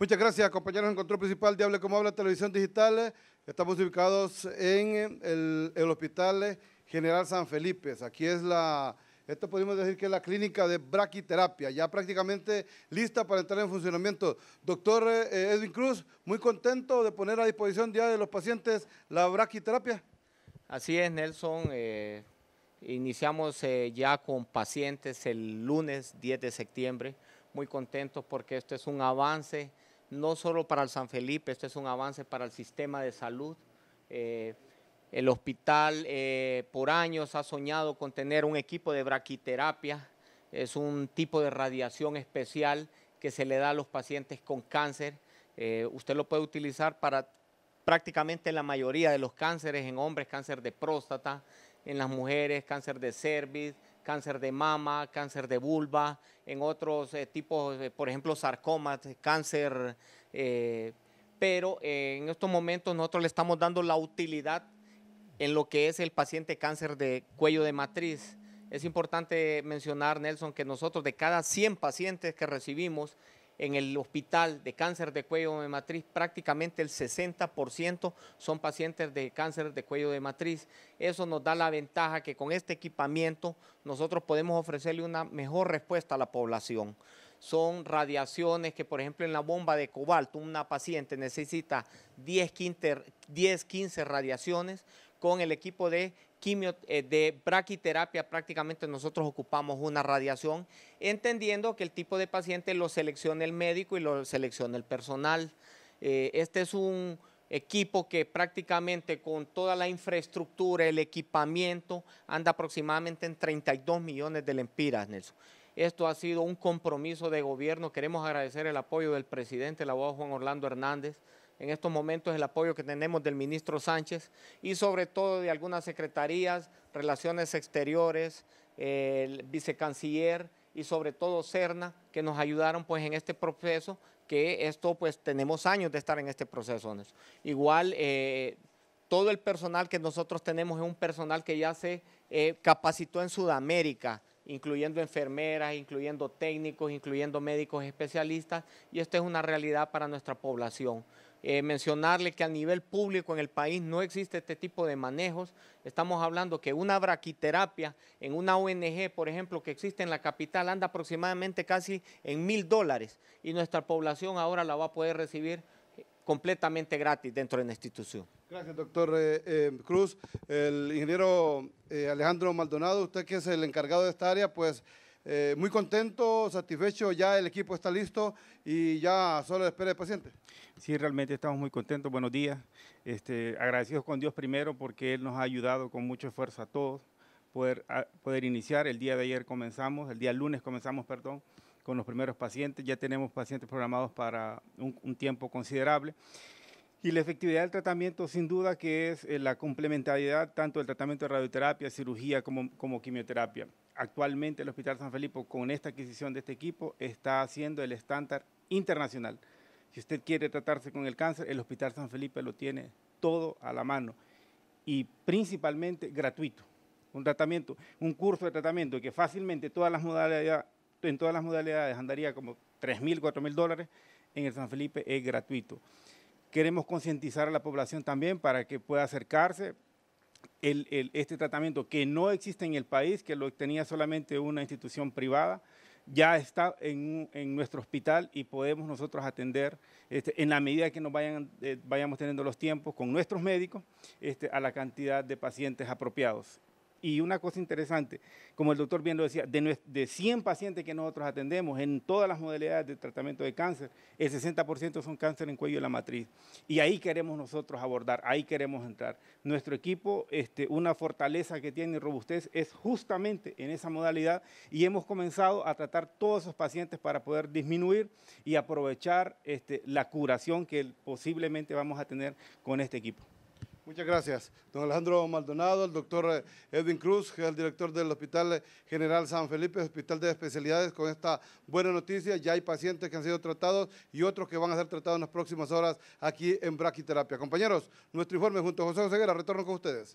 Muchas gracias, compañeros en Control Principal de Hable Como Habla Televisión Digital. Estamos ubicados en el, Hospital General San Felipe. Aquí es la, esto podemos decir que es la clínica de braquiterapia, ya prácticamente lista para entrar en funcionamiento. Doctor eh, Edwin Cruz, muy contento de poner a disposición ya de los pacientes la braquiterapia. Así es, Nelson. Eh, iniciamos eh, ya con pacientes el lunes 10 de septiembre. Muy contentos porque esto es un avance no solo para el San Felipe, esto es un avance para el sistema de salud. Eh, el hospital eh, por años ha soñado con tener un equipo de braquiterapia, es un tipo de radiación especial que se le da a los pacientes con cáncer. Eh, usted lo puede utilizar para prácticamente la mayoría de los cánceres en hombres, cáncer de próstata, en las mujeres, cáncer de cervix, cáncer de mama, cáncer de vulva, en otros eh, tipos, eh, por ejemplo, sarcoma, eh, cáncer, pero en estos momentos nosotros le estamos dando la utilidad en lo que es el paciente cáncer de cuello de matriz. Es importante mencionar, Nelson, que nosotros de cada 100 pacientes que recibimos, en el hospital de cáncer de cuello de matriz, prácticamente el 60% son pacientes de cáncer de cuello de matriz. Eso nos da la ventaja que con este equipamiento nosotros podemos ofrecerle una mejor respuesta a la población son radiaciones que, por ejemplo, en la bomba de cobalto, una paciente necesita 10, 15 radiaciones. Con el equipo de quimio, eh, de braquiterapia prácticamente nosotros ocupamos una radiación, entendiendo que el tipo de paciente lo selecciona el médico y lo selecciona el personal. Eh, este es un equipo que prácticamente con toda la infraestructura, el equipamiento, anda aproximadamente en 32 millones de lempiras, Nelson. Esto ha sido un compromiso de gobierno. Queremos agradecer el apoyo del presidente, el abogado Juan Orlando Hernández, en estos momentos el apoyo que tenemos del ministro Sánchez y sobre todo de algunas secretarías, Relaciones Exteriores, el vicecanciller y sobre todo Cerna, que nos ayudaron pues en este proceso, que esto pues tenemos años de estar en este proceso. Igual eh, todo el personal que nosotros tenemos es un personal que ya se eh, capacitó en Sudamérica, incluyendo enfermeras, incluyendo técnicos, incluyendo médicos especialistas, y esto es una realidad para nuestra población. Eh, mencionarle que a nivel público en el país no existe este tipo de manejos. Estamos hablando que una braquiterapia en una ONG, por ejemplo, que existe en la capital, anda aproximadamente casi en mil dólares y nuestra población ahora la va a poder recibir eh, completamente gratis dentro de la institución. Gracias, doctor eh, Cruz. El ingeniero Alejandro Maldonado, usted que es el encargado de esta área, pues... Eh, muy contento, satisfecho, ya el equipo está listo y ya solo espera el paciente. Sí, realmente estamos muy contentos, buenos días. Este, agradecidos con Dios primero porque Él nos ha ayudado con mucho esfuerzo a todos poder, poder iniciar. El día de ayer comenzamos, el día lunes comenzamos, perdón, con los primeros pacientes. Ya tenemos pacientes programados para un, un tiempo considerable. Y la efectividad del tratamiento, sin duda, que es eh, la complementariedad tanto del tratamiento de radioterapia, cirugía como, quimioterapia. Actualmente el Hospital San Felipe, con esta adquisición de este equipo, está haciendo el estándar internacional. Si usted quiere tratarse con el cáncer, el Hospital San Felipe lo tiene todo a la mano y principalmente gratuito. Un tratamiento, un curso de tratamiento que fácilmente en todas las modalidades andaría como 3.000, 4.000 dólares, en el San Felipe es gratuito. Queremos concientizar a la población también para que pueda acercarse. este tratamiento que no existe en el país, que lo tenía solamente una institución privada, ya está en, nuestro hospital y podemos nosotros atender este, en la medida que nos vayan, eh, vayamos teniendo los tiempos con nuestros médicos este, a la cantidad de pacientes apropiados. Y una cosa interesante, como el doctor bien lo decía, de, 100 pacientes que nosotros atendemos en todas las modalidades de tratamiento de cáncer, el 60% son cáncer en cuello de la matriz. Y ahí queremos nosotros abordar, ahí queremos entrar. Nuestro equipo, este, una fortaleza que tiene robustez es justamente en esa modalidad y hemos comenzado a tratar todos esos pacientes para poder disminuir y aprovechar este, la curación que posiblemente vamos a tener con este equipo. Muchas gracias. Don Alejandro Maldonado, el doctor eh, Edwin Cruz, el director del Hospital General San Felipe, Hospital de Especialidades, con esta buena noticia. Ya hay pacientes que han sido tratados y otros que van a ser tratados en las próximas horas aquí en Braquiterapia. Compañeros, nuestro informe junto a José José retorno con ustedes.